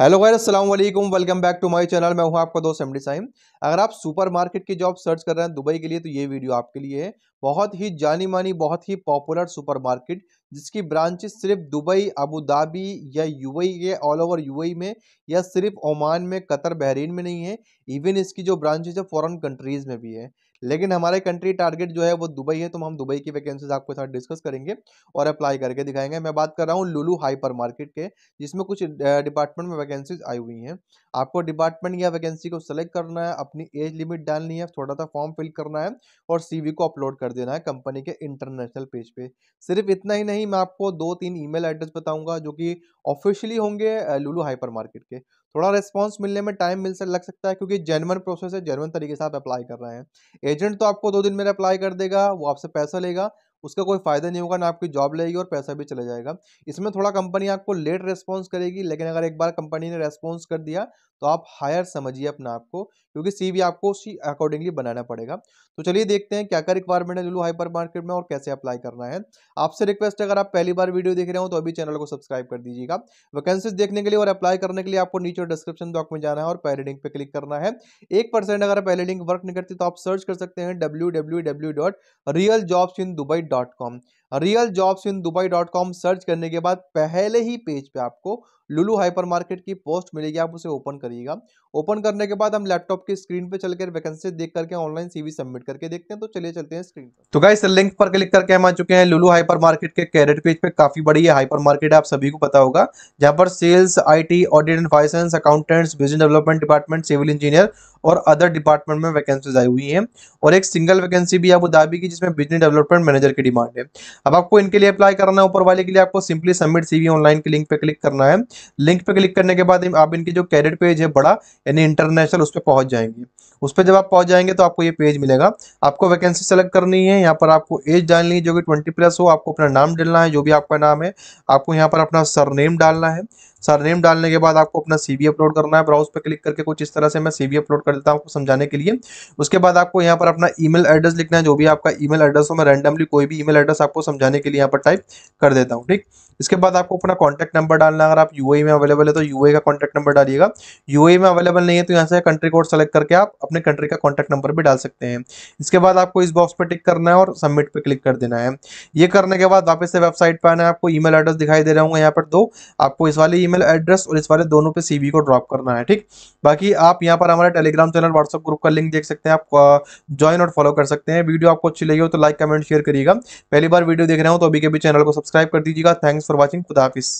hello guys अस्सलाम वालेकुम welcome back to my channel मैं हूं आपका दोस्त डी साइम अगर आप सुपरमार्केट की जॉब सर्च कर रहे हैं दुबई के लिए तो ये वीडियो आपके लिए है बहुत ही जानी मानी बहुत ही पॉपुलर सुपरमार्केट जिसकी ब्रांचेस सिर्फ दुबई अबू धाबी या यूएई के ऑल ओवर यूएई में या सिर्फ ओमान में कतर बहरीन में नहीं है इवन इसकी जो ब्रांचेज है फ़ॉरन कंट्रीज़ में भी है लेकिन हमारे कंट्री टारगेट जो है वो दुबई है तो हम दुबई की वैकेंसीज आपके साथ डिस्कस करेंगे और अप्लाई करके दिखाएंगे मैं बात कर रहा हूँ लुलू हाइपर मार्केट के जिसमें कुछ डिपार्टमेंट में वैकेंसीज आई हुई हैं आपको डिपार्टमेंट या वैकेंसी को सिलेक्ट करना है अपनी एज लिमिट डालनी है थोड़ा सा फॉर्म फिल करना है और सी को अपलोड कर देना है कंपनी के इंटरनेशनल पेज पे सिर्फ इतना ही नहीं मैं आपको दो तीन ई एड्रेस बताऊंगा जो कि ऑफिशियली होंगे लुलू हाइपर मार्केट के थोड़ा रिस्पॉन्स मिलने में टाइम मिल से लग सकता है क्योंकि जेनवन प्रोसेस है जेनवन तरीके से आप अप्लाई कर रहे हैं एजेंट तो आपको दो दिन में अप्लाई कर देगा वो आपसे पैसा लेगा उसका कोई फ़ायदा नहीं होगा ना आपकी जॉब लगेगी और पैसा भी चला जाएगा इसमें थोड़ा कंपनी आपको लेट रेस्पॉन्स करेगी लेकिन अगर एक बार कंपनी ने रेस्पॉन्स कर दिया तो आप हायर समझिए अपना आपको क्योंकि सी आपको उसी अकॉर्डिंगली बनाना पड़ेगा तो चलिए देखते हैं क्या क्या रिक्वायरमेंट है लुलू हाइपर मार्केट में और कैसे अप्लाई करना है आपसे रिक्वेस्ट अगर आप पहली बार वीडियो देख रहे हो तो अभी चैनल को सब्सक्राइब कर दीजिएगा वैकेंसीज देखने के लिए और अप्लाई करने के लिए आपको नीचे डिस्क्रिप्शन बॉक्स में जाना है और पहले लिंक पर क्लिक करना है एक परसेंट अगर पहले लिंक वर्क नहीं करती तो आप सर्च कर सकते हैं W W W dot real in Dubai dot com real jobs in Dubai dot com search करने के बाद पहले ही पेज पे आपको लुलू हाइपर मार्केट की पोस्ट मिलेगी आप उसे ओपन करिएगा ओपन करने के बाद हम लैपटॉप की स्क्रीन पे चलकर वैकेंसी देख करके ऑनलाइन सीवी सबमिट करके देखते हैं तो चलिए चलते हैं स्क्रीन पर तो गाइस लिंक पर क्लिक करके हम आ चुके हैं लुलू हाइपर मार्केट के कैरेट पेज पे काफी बड़ी है हाइपर मार्केट आप सभी को पता होगा जहाँ पर sales I T audit and finance accountants business development department civil engineer और अदर डिपार्टमेंट में वैकेंसीज आई हुई है और एक सिंगल वैकेंसी भी अबू धाबी की जिसमें बिजनेस डेवलपमेंट मैनेजर की डिमांड है अब आपको इनके लिए अप्लाई करना है ऊपर वाले के लिए आपको सिंपली सबमिट सीवी ऑनलाइन के लिंक पे क्लिक करना है लिंक पे क्लिक करने के बाद आप इनके जो कैरियर पेज है बड़ा यानी इंटरनेशनल उस पर पहुंच जाएंगे उस पर जब आप पहुंच जाएंगे तो आपको ये पेज मिलेगा आपको वैकेंसी सेलेक्ट करनी है यहाँ पर आपको एज डालनी है जो कि ट्वेंटी प्लस हो आपको अपना नाम डालना है जो भी आपका नाम है आपको यहाँ पर अपना सरनेम डालना है सर नेम डालने के बाद आपको अपना सीवी अपलोड करना है ब्राउज पर क्लिक करके कुछ इस तरह से मैं सीवी अपलोड कर देता हूँ आपको समझाने के लिए उसके बाद आपको यहाँ पर अपना ईमेल एड्रेस लिखना है जो भी आपका ईमेल एड्रेस हो मैं रैंडमली कोई भी ईमेल एड्रेस आपको समझाने के लिए यहाँ पर टाइप कर देता हूँ ठीक इसके बाद आपको अपना कॉन्टैक्ट नंबर डालना अगर आप यू e में अवेलेबल है तो यू e का कॉन्टैक्ट नंबर डालिएगा यू e में अवेलेबल नहीं है तो यहाँ से कंट्री कोड सेलेक्ट करके आप अपने कंट्री का कॉन्टैक्ट नंबर भी डाल सकते हैं इसके बाद आपको इस बॉक्स पर टिक करना है और सबमिट पर क्लिक कर देना है ये करने के बाद वापस से वेबसाइट पर आना है आपको ई एड्रेस दिखाई दे रहा हूँ यहाँ पर दो आपको इस वाले ई एड्रेस और इस वाले दोनों पे सी को ड्रॉप करना है ठीक बाकी आप यहाँ पर हमारे टेलीग्राम चैनल व्हाट्सअप ग्रुप का लिंक देख सकते हैं आप ज्वाइन और फॉलो कर सकते हैं वीडियो आपको अच्छी लगी हो तो लाइक कमेंट शेयर करिएगा पहली बार वीडियो देख रहे हो तो अभी के भी चैनल को सब्सक्राइब कर दीजिएगा थैंक्स फॉर वॉचिंग खुदाफिस